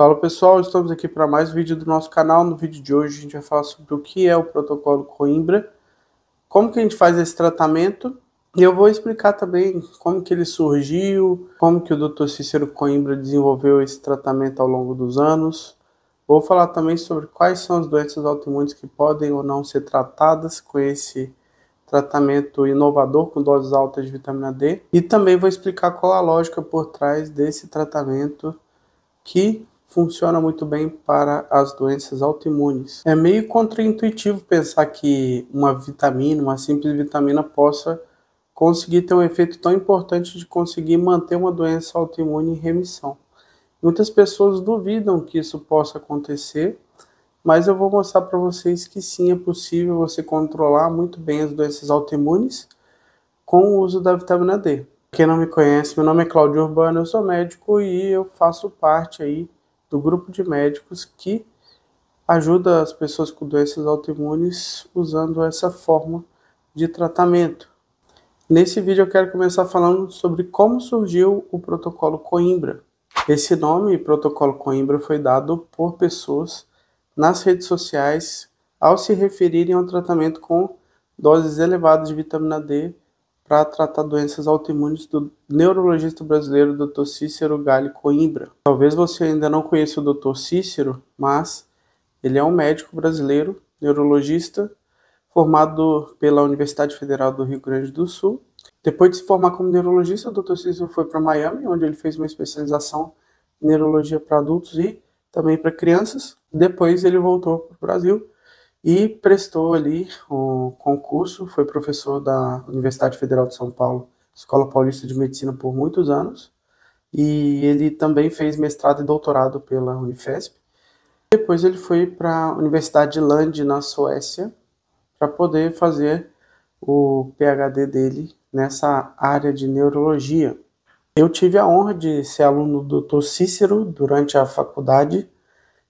Fala pessoal, estamos aqui para mais um vídeo do nosso canal. No vídeo de hoje a gente vai falar sobre o que é o protocolo Coimbra, como que a gente faz esse tratamento e eu vou explicar também como que ele surgiu, como que o Dr. Cícero Coimbra desenvolveu esse tratamento ao longo dos anos. Vou falar também sobre quais são as doenças autoimunes que podem ou não ser tratadas com esse tratamento inovador com doses altas de vitamina D e também vou explicar qual a lógica por trás desse tratamento que funciona muito bem para as doenças autoimunes. É meio contraintuitivo pensar que uma vitamina, uma simples vitamina, possa conseguir ter um efeito tão importante de conseguir manter uma doença autoimune em remissão. Muitas pessoas duvidam que isso possa acontecer, mas eu vou mostrar para vocês que sim, é possível você controlar muito bem as doenças autoimunes com o uso da vitamina D. Quem não me conhece, meu nome é Claudio Urbano, eu sou médico e eu faço parte aí do grupo de médicos que ajuda as pessoas com doenças autoimunes usando essa forma de tratamento. Nesse vídeo eu quero começar falando sobre como surgiu o protocolo Coimbra. Esse nome, protocolo Coimbra, foi dado por pessoas nas redes sociais ao se referirem ao tratamento com doses elevadas de vitamina D para tratar doenças autoimunes do neurologista brasileiro Dr. Cícero Gale Coimbra. Talvez você ainda não conheça o Dr. Cícero, mas ele é um médico brasileiro, neurologista, formado pela Universidade Federal do Rio Grande do Sul. Depois de se formar como neurologista, o Dr. Cícero foi para Miami, onde ele fez uma especialização em neurologia para adultos e também para crianças. Depois ele voltou para o Brasil e prestou ali o concurso, foi professor da Universidade Federal de São Paulo, Escola Paulista de Medicina por muitos anos, e ele também fez mestrado e doutorado pela Unifesp. Depois ele foi para a Universidade de Lund, na Suécia, para poder fazer o PhD dele nessa área de neurologia. Eu tive a honra de ser aluno do Dr. Cícero durante a faculdade.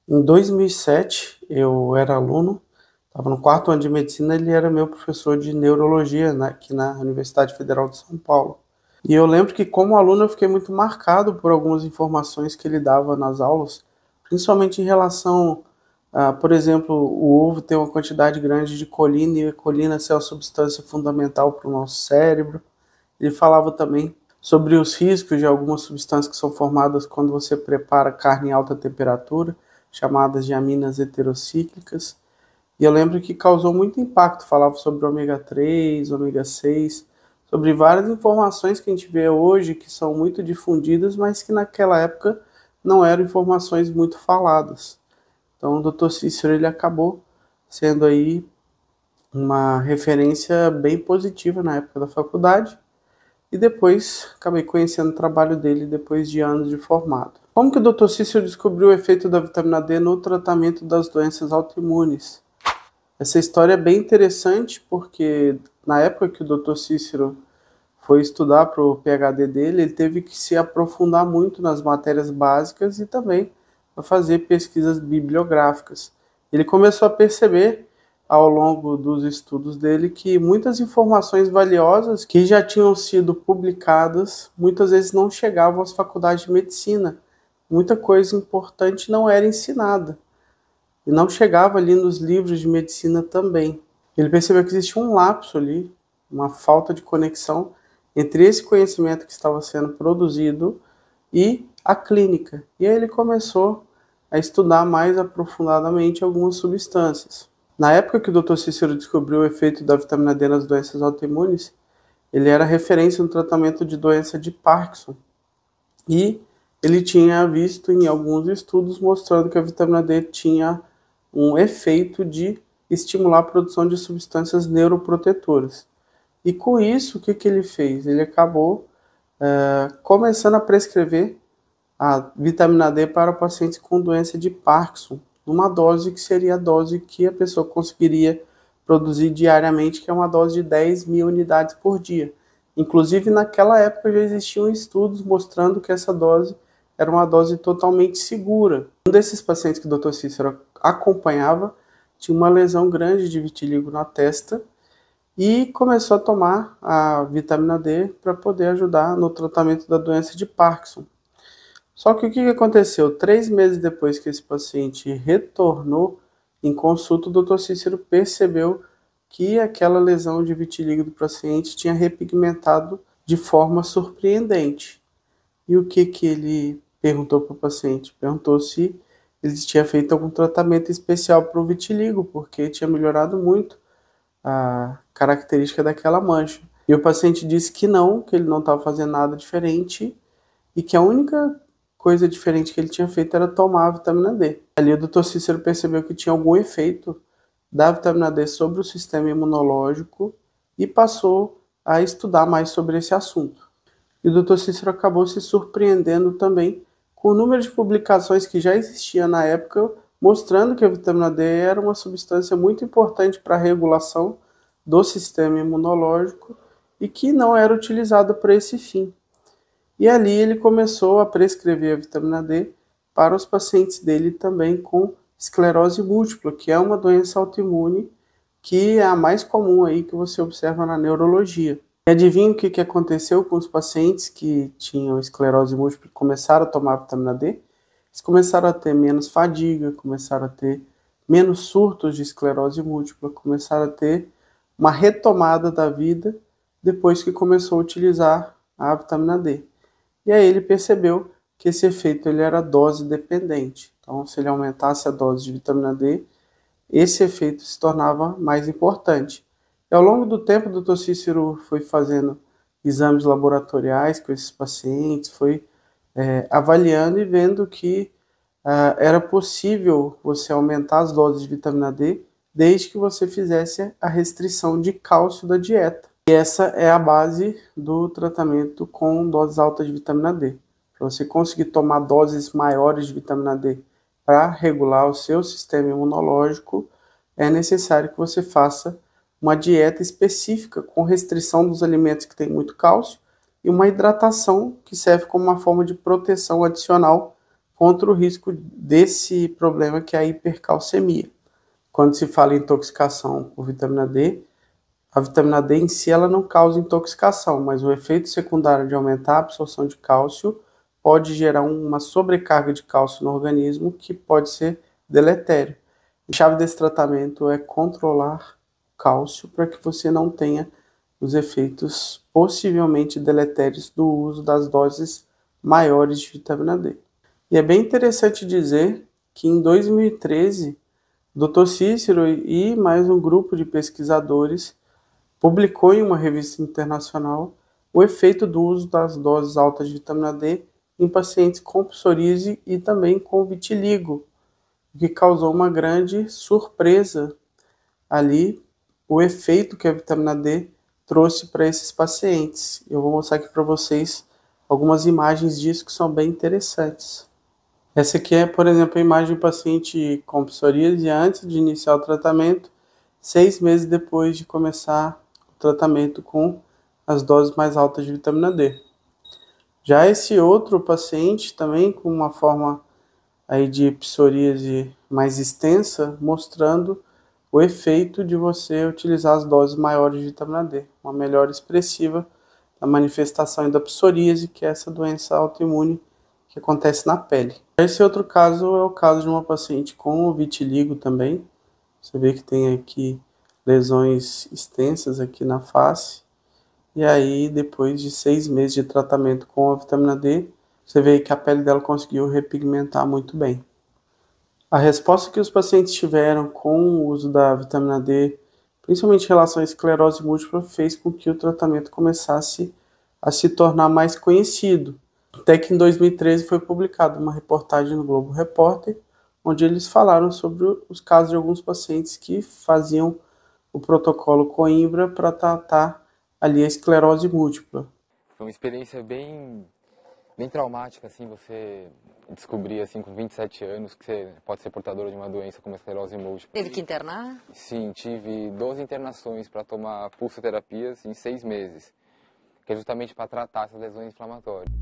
Em 2007 eu era aluno Estava no quarto ano de medicina, ele era meu professor de neurologia né, aqui na Universidade Federal de São Paulo. E eu lembro que, como aluno, eu fiquei muito marcado por algumas informações que ele dava nas aulas, principalmente em relação ah, por exemplo, o ovo tem uma quantidade grande de colina e a colina é uma substância fundamental para o nosso cérebro. Ele falava também sobre os riscos de algumas substâncias que são formadas quando você prepara carne em alta temperatura, chamadas de aminas heterocíclicas. E eu lembro que causou muito impacto, falava sobre ômega 3, ômega 6, sobre várias informações que a gente vê hoje que são muito difundidas, mas que naquela época não eram informações muito faladas. Então o Dr. Cícero ele acabou sendo aí uma referência bem positiva na época da faculdade e depois acabei conhecendo o trabalho dele depois de anos de formado. Como que o Dr. Cícero descobriu o efeito da vitamina D no tratamento das doenças autoimunes? Essa história é bem interessante porque na época que o Dr. Cícero foi estudar para o PhD dele, ele teve que se aprofundar muito nas matérias básicas e também a fazer pesquisas bibliográficas. Ele começou a perceber ao longo dos estudos dele que muitas informações valiosas que já tinham sido publicadas muitas vezes não chegavam às faculdades de medicina. Muita coisa importante não era ensinada e não chegava ali nos livros de medicina também. Ele percebeu que existia um lapso ali, uma falta de conexão entre esse conhecimento que estava sendo produzido e a clínica. E aí ele começou a estudar mais aprofundadamente algumas substâncias. Na época que o Dr. Cícero descobriu o efeito da vitamina D nas doenças autoimunes, ele era referência no tratamento de doença de Parkinson. E ele tinha visto em alguns estudos mostrando que a vitamina D tinha um efeito de estimular a produção de substâncias neuroprotetoras. E com isso, o que, que ele fez? Ele acabou uh, começando a prescrever a vitamina D para pacientes com doença de Parkinson, numa dose que seria a dose que a pessoa conseguiria produzir diariamente, que é uma dose de 10 mil unidades por dia. Inclusive, naquela época já existiam estudos mostrando que essa dose era uma dose totalmente segura. Um desses pacientes que o Dr. Cícero acompanhava tinha uma lesão grande de vitiligo na testa e começou a tomar a vitamina D para poder ajudar no tratamento da doença de Parkinson. Só que o que aconteceu? Três meses depois que esse paciente retornou em consulta, o doutor Cícero percebeu que aquela lesão de vitiligo do paciente tinha repigmentado de forma surpreendente. E o que, que ele perguntou para o paciente? Perguntou se eles tinham feito algum tratamento especial para o vitiligo, porque tinha melhorado muito a característica daquela mancha. E o paciente disse que não, que ele não estava fazendo nada diferente e que a única coisa diferente que ele tinha feito era tomar a vitamina D. Ali o Dr. Cícero percebeu que tinha algum efeito da vitamina D sobre o sistema imunológico e passou a estudar mais sobre esse assunto. E o Dr. Cícero acabou se surpreendendo também com o número de publicações que já existia na época, mostrando que a vitamina D era uma substância muito importante para a regulação do sistema imunológico e que não era utilizada para esse fim. E ali ele começou a prescrever a vitamina D para os pacientes dele também com esclerose múltipla, que é uma doença autoimune que é a mais comum aí que você observa na neurologia. E adivinha o que, que aconteceu com os pacientes que tinham esclerose múltipla e começaram a tomar vitamina D? Eles começaram a ter menos fadiga, começaram a ter menos surtos de esclerose múltipla, começaram a ter uma retomada da vida depois que começou a utilizar a vitamina D. E aí ele percebeu que esse efeito ele era dose dependente. Então, se ele aumentasse a dose de vitamina D, esse efeito se tornava mais importante. E ao longo do tempo, o doutor Cícero foi fazendo exames laboratoriais com esses pacientes, foi é, avaliando e vendo que ah, era possível você aumentar as doses de vitamina D desde que você fizesse a restrição de cálcio da dieta. E essa é a base do tratamento com doses altas de vitamina D. Para você conseguir tomar doses maiores de vitamina D para regular o seu sistema imunológico, é necessário que você faça uma dieta específica com restrição dos alimentos que têm muito cálcio e uma hidratação que serve como uma forma de proteção adicional contra o risco desse problema que é a hipercalcemia. Quando se fala em intoxicação por vitamina D, a vitamina D em si ela não causa intoxicação, mas o efeito secundário de aumentar a absorção de cálcio pode gerar uma sobrecarga de cálcio no organismo que pode ser deletério. A chave desse tratamento é controlar cálcio para que você não tenha os efeitos possivelmente deletérios do uso das doses maiores de vitamina D. E é bem interessante dizer que em 2013, Dr. Cícero e mais um grupo de pesquisadores publicou em uma revista internacional o efeito do uso das doses altas de vitamina D em pacientes com psoríase e também com vitiligo, o que causou uma grande surpresa ali o efeito que a vitamina D trouxe para esses pacientes. Eu vou mostrar aqui para vocês algumas imagens disso que são bem interessantes. Essa aqui é, por exemplo, a imagem do paciente com psoríase antes de iniciar o tratamento, seis meses depois de começar o tratamento com as doses mais altas de vitamina D. Já esse outro paciente, também com uma forma aí de psoríase mais extensa, mostrando o efeito de você utilizar as doses maiores de vitamina D, uma melhora expressiva da manifestação da psoríase, que é essa doença autoimune que acontece na pele. Esse outro caso é o caso de uma paciente com vitiligo também. Você vê que tem aqui lesões extensas aqui na face. E aí, depois de seis meses de tratamento com a vitamina D, você vê que a pele dela conseguiu repigmentar muito bem. A resposta que os pacientes tiveram com o uso da vitamina D, principalmente em relação à esclerose múltipla, fez com que o tratamento começasse a se tornar mais conhecido. Até que em 2013 foi publicada uma reportagem no Globo Repórter, onde eles falaram sobre os casos de alguns pacientes que faziam o protocolo Coimbra para tratar ali a esclerose múltipla. Foi uma experiência bem bem traumática, assim, você descobrir, assim, com 27 anos que você pode ser portadora de uma doença como a esclerose múltipla. Teve que internar? Sim, tive 12 internações para tomar pulsoterapias em seis meses, que é justamente para tratar essas lesões inflamatórias.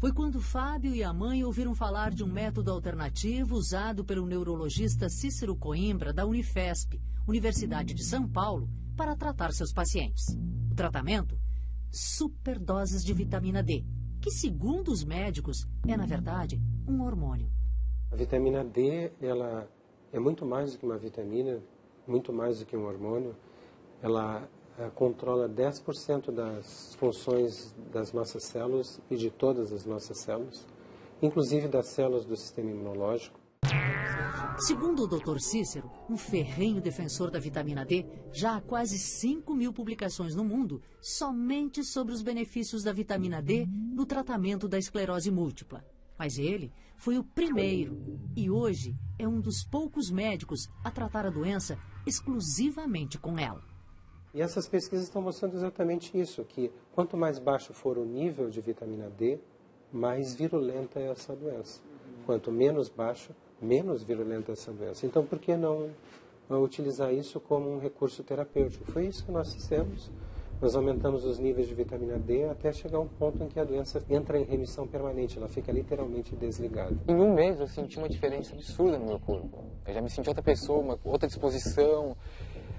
Foi quando Fábio e a mãe ouviram falar de um método alternativo usado pelo neurologista Cícero Coimbra, da Unifesp, Universidade de São Paulo, para tratar seus pacientes. O tratamento? Superdoses de vitamina D, que, segundo os médicos, é na verdade um hormônio. A vitamina D ela é muito mais do que uma vitamina, muito mais do que um hormônio. Ela eh, controla 10% das funções das nossas células e de todas as nossas células, inclusive das células do sistema imunológico. Segundo o Dr. Cícero, um ferrenho defensor da vitamina D, já há quase 5 mil publicações no mundo somente sobre os benefícios da vitamina D no tratamento da esclerose múltipla. Mas ele foi o primeiro e hoje é um dos poucos médicos a tratar a doença exclusivamente com ela. E essas pesquisas estão mostrando exatamente isso, que quanto mais baixo for o nível de vitamina D, mais virulenta é essa doença. Quanto menos baixo, menos essa doença. Então, por que não utilizar isso como um recurso terapêutico? Foi isso que nós fizemos. Nós aumentamos os níveis de vitamina D até chegar a um ponto em que a doença entra em remissão permanente, ela fica literalmente desligada. Em um mês eu senti uma diferença absurda no meu corpo. Eu já me senti outra pessoa, uma, outra disposição.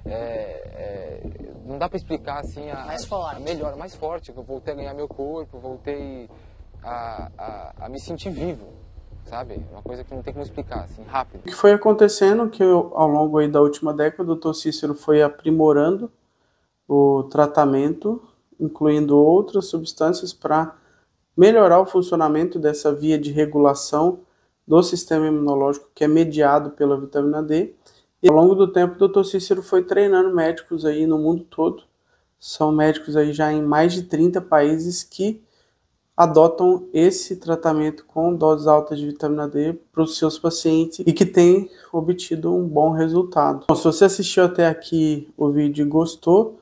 É, é, não dá para explicar assim a, mais forte. a melhor, mais forte. Eu voltei a ganhar meu corpo, voltei a, a, a me sentir vivo sabe? Uma coisa que não tem como explicar, assim, rápido. O que foi acontecendo que ao longo aí da última década o dr Cícero foi aprimorando o tratamento, incluindo outras substâncias para melhorar o funcionamento dessa via de regulação do sistema imunológico que é mediado pela vitamina D. E ao longo do tempo, o Dr. Cícero foi treinando médicos aí no mundo todo. São médicos aí já em mais de 30 países que adotam esse tratamento com doses altas de vitamina D para os seus pacientes e que têm obtido um bom resultado. Bom, se você assistiu até aqui o vídeo e gostou,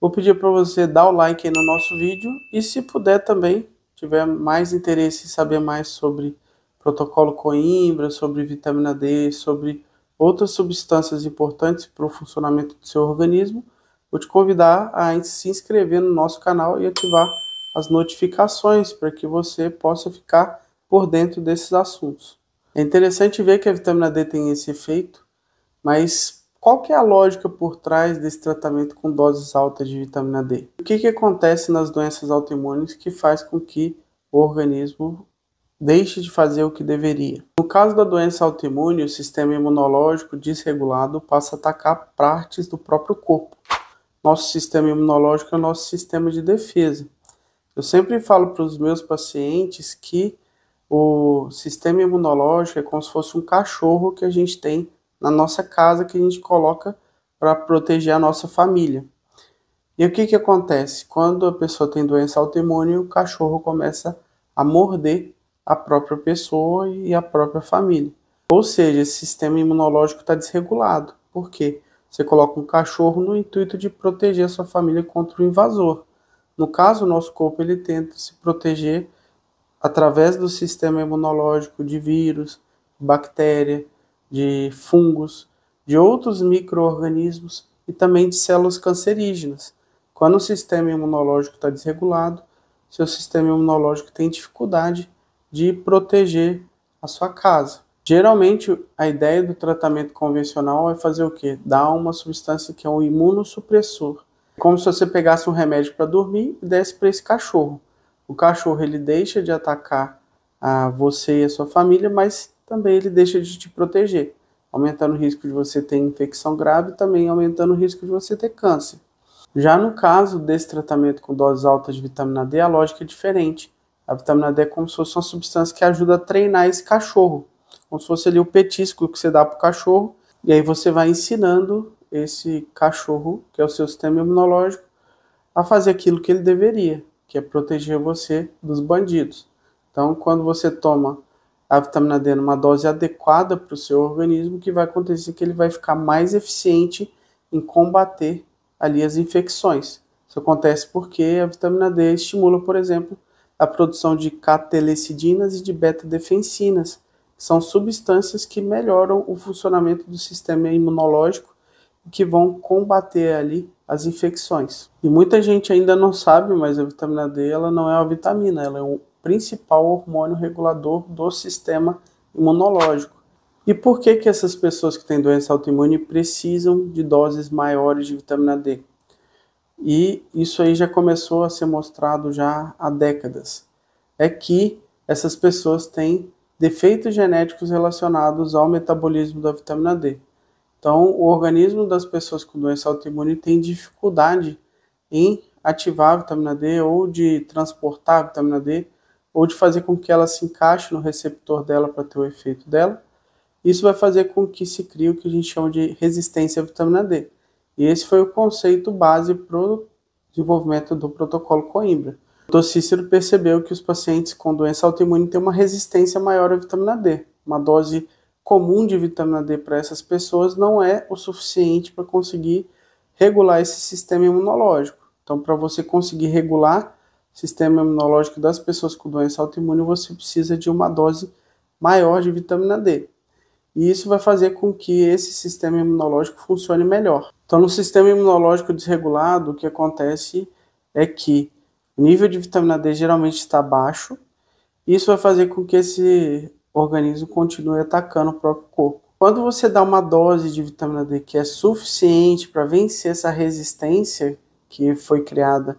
vou pedir para você dar o like no nosso vídeo e se puder também, tiver mais interesse em saber mais sobre protocolo Coimbra, sobre vitamina D, sobre outras substâncias importantes para o funcionamento do seu organismo, vou te convidar a se inscrever no nosso canal e ativar as notificações para que você possa ficar por dentro desses assuntos. É interessante ver que a vitamina D tem esse efeito, mas qual que é a lógica por trás desse tratamento com doses altas de vitamina D? O que, que acontece nas doenças autoimunes que faz com que o organismo deixe de fazer o que deveria? No caso da doença autoimune, o sistema imunológico desregulado passa a atacar partes do próprio corpo. Nosso sistema imunológico é o nosso sistema de defesa. Eu sempre falo para os meus pacientes que o sistema imunológico é como se fosse um cachorro que a gente tem na nossa casa que a gente coloca para proteger a nossa família. E o que, que acontece? Quando a pessoa tem doença autoimune, o cachorro começa a morder a própria pessoa e a própria família. Ou seja, esse sistema imunológico está desregulado. Por quê? Você coloca um cachorro no intuito de proteger a sua família contra o invasor. No caso, o nosso corpo ele tenta se proteger através do sistema imunológico de vírus, bactéria, de fungos, de outros microorganismos e também de células cancerígenas. Quando o sistema imunológico está desregulado, seu sistema imunológico tem dificuldade de proteger a sua casa. Geralmente, a ideia do tratamento convencional é fazer o quê? Dar uma substância que é um imunossupressor como se você pegasse um remédio para dormir e desse para esse cachorro. O cachorro ele deixa de atacar a você e a sua família, mas também ele deixa de te proteger, aumentando o risco de você ter infecção grave e também aumentando o risco de você ter câncer. Já no caso desse tratamento com doses altas de vitamina D, a lógica é diferente. A vitamina D é como se fosse uma substância que ajuda a treinar esse cachorro, como se fosse ali o petisco que você dá para o cachorro, e aí você vai ensinando esse cachorro, que é o seu sistema imunológico, a fazer aquilo que ele deveria, que é proteger você dos bandidos. Então, quando você toma a vitamina D numa dose adequada para o seu organismo, o que vai acontecer é que ele vai ficar mais eficiente em combater ali as infecções. Isso acontece porque a vitamina D estimula, por exemplo, a produção de catelecidinas e de beta-defensinas, que são substâncias que melhoram o funcionamento do sistema imunológico que vão combater ali as infecções. E muita gente ainda não sabe, mas a vitamina D ela não é uma vitamina, ela é o principal hormônio regulador do sistema imunológico. E por que que essas pessoas que têm doença autoimune precisam de doses maiores de vitamina D? E isso aí já começou a ser mostrado já há décadas. É que essas pessoas têm defeitos genéticos relacionados ao metabolismo da vitamina D. Então, o organismo das pessoas com doença autoimune tem dificuldade em ativar a vitamina D ou de transportar a vitamina D ou de fazer com que ela se encaixe no receptor dela para ter o efeito dela. Isso vai fazer com que se crie o que a gente chama de resistência à vitamina D. E esse foi o conceito base para o desenvolvimento do protocolo Coimbra. O Cícero percebeu que os pacientes com doença autoimune têm uma resistência maior à vitamina D. Uma dose comum de vitamina D para essas pessoas não é o suficiente para conseguir regular esse sistema imunológico. Então, para você conseguir regular o sistema imunológico das pessoas com doença autoimune, você precisa de uma dose maior de vitamina D. E isso vai fazer com que esse sistema imunológico funcione melhor. Então, no sistema imunológico desregulado, o que acontece é que o nível de vitamina D geralmente está baixo. Isso vai fazer com que esse organismo continue atacando o próprio corpo. Quando você dá uma dose de vitamina D que é suficiente para vencer essa resistência que foi criada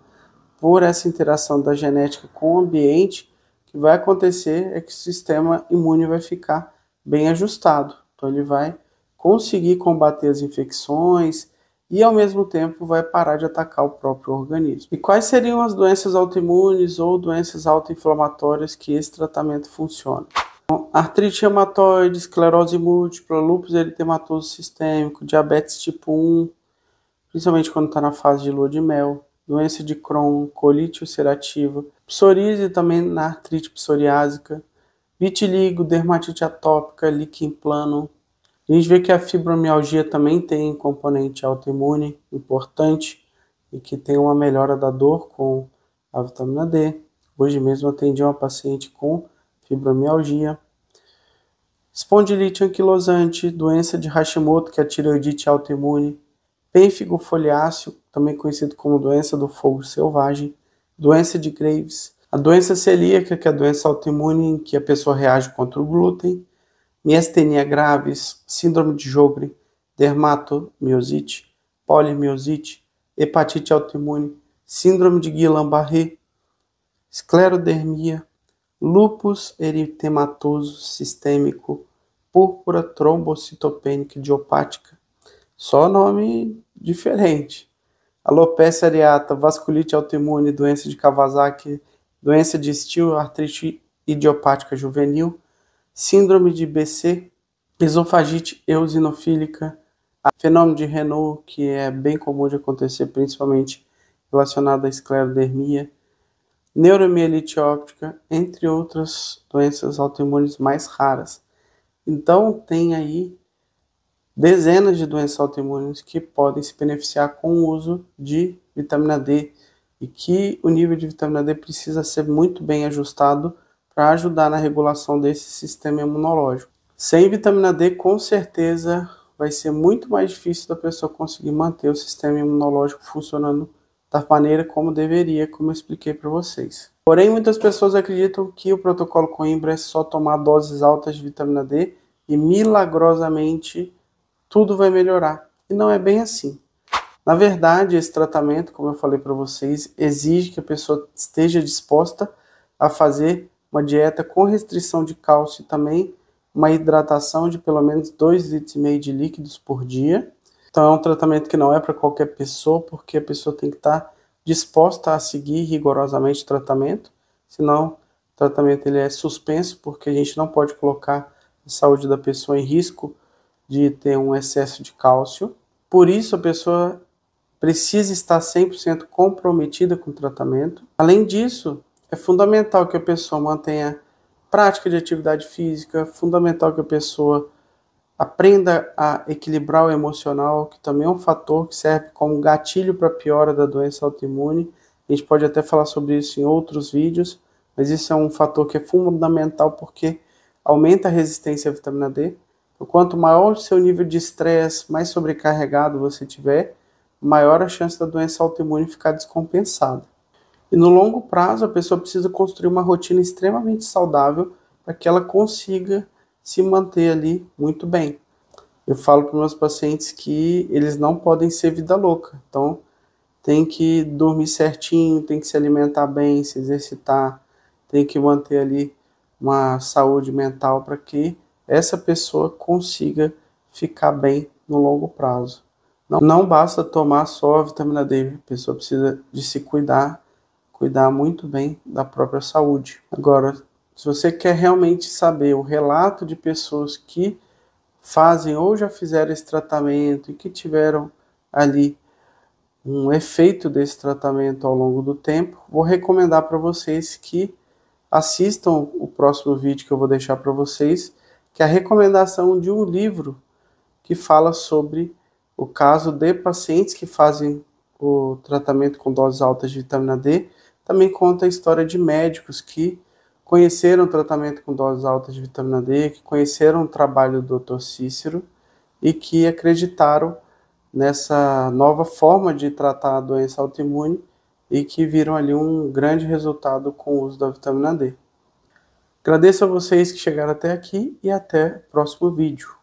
por essa interação da genética com o ambiente, o que vai acontecer é que o sistema imune vai ficar bem ajustado. Então ele vai conseguir combater as infecções e ao mesmo tempo vai parar de atacar o próprio organismo. E quais seriam as doenças autoimunes ou doenças autoinflamatórias que esse tratamento funciona? Então, artrite hematóide, esclerose múltipla, lúpus eritematoso sistêmico, diabetes tipo 1, principalmente quando está na fase de lua de mel, doença de Crohn, colite ulcerativa, psoríase também na artrite psoriásica, vitiligo, dermatite atópica, líquen plano. A gente vê que a fibromialgia também tem componente autoimune importante e que tem uma melhora da dor com a vitamina D. Hoje mesmo atendi uma paciente com fibromialgia, espondilite anquilosante, doença de Hashimoto, que é a tireoidite autoimune, pênfigo foliáceo, também conhecido como doença do fogo selvagem, doença de Graves, a doença celíaca, que é a doença autoimune em que a pessoa reage contra o glúten, miastenia graves, síndrome de Jogre, dermatomiosite, polimiosite, hepatite autoimune, síndrome de Guillain-Barré, esclerodermia, lúpus eritematoso sistêmico, púrpura trombocitopênica idiopática. Só nome diferente. Alopecia areata, vasculite autoimune, doença de Kawasaki, doença de Steele, artrite idiopática juvenil, síndrome de BC, esofagite eosinofílica, fenômeno de Renault, que é bem comum de acontecer, principalmente relacionado à esclerodermia, neuromielite óptica, entre outras doenças autoimunes mais raras. Então, tem aí dezenas de doenças autoimunes que podem se beneficiar com o uso de vitamina D e que o nível de vitamina D precisa ser muito bem ajustado para ajudar na regulação desse sistema imunológico. Sem vitamina D, com certeza vai ser muito mais difícil da pessoa conseguir manter o sistema imunológico funcionando da maneira como deveria, como eu expliquei para vocês. Porém, muitas pessoas acreditam que o protocolo Coimbra é só tomar doses altas de vitamina D e milagrosamente tudo vai melhorar. E não é bem assim. Na verdade, esse tratamento, como eu falei para vocês, exige que a pessoa esteja disposta a fazer uma dieta com restrição de cálcio e também uma hidratação de pelo menos 2,5 litros de líquidos por dia então, é um tratamento que não é para qualquer pessoa, porque a pessoa tem que estar tá disposta a seguir rigorosamente o tratamento, senão o tratamento ele é suspenso, porque a gente não pode colocar a saúde da pessoa em risco de ter um excesso de cálcio. Por isso, a pessoa precisa estar 100% comprometida com o tratamento. Além disso, é fundamental que a pessoa mantenha prática de atividade física, é fundamental que a pessoa Aprenda a equilibrar o emocional, que também é um fator que serve como gatilho para a piora da doença autoimune. A gente pode até falar sobre isso em outros vídeos, mas isso é um fator que é fundamental porque aumenta a resistência à vitamina D. Então, quanto maior o seu nível de estresse, mais sobrecarregado você tiver, maior a chance da doença autoimune ficar descompensada. E no longo prazo, a pessoa precisa construir uma rotina extremamente saudável para que ela consiga se manter ali muito bem. Eu falo para meus pacientes que eles não podem ser vida louca. Então, tem que dormir certinho, tem que se alimentar bem, se exercitar, tem que manter ali uma saúde mental para que essa pessoa consiga ficar bem no longo prazo. Não, não basta tomar só a vitamina D, a pessoa precisa de se cuidar, cuidar muito bem da própria saúde. Agora, se você quer realmente saber o relato de pessoas que fazem ou já fizeram esse tratamento e que tiveram ali um efeito desse tratamento ao longo do tempo, vou recomendar para vocês que assistam o próximo vídeo que eu vou deixar para vocês, que é a recomendação de um livro que fala sobre o caso de pacientes que fazem o tratamento com doses altas de vitamina D. Também conta a história de médicos que conheceram o tratamento com doses altas de vitamina D, que conheceram o trabalho do Dr. Cícero e que acreditaram nessa nova forma de tratar a doença autoimune e que viram ali um grande resultado com o uso da vitamina D. Agradeço a vocês que chegaram até aqui e até o próximo vídeo.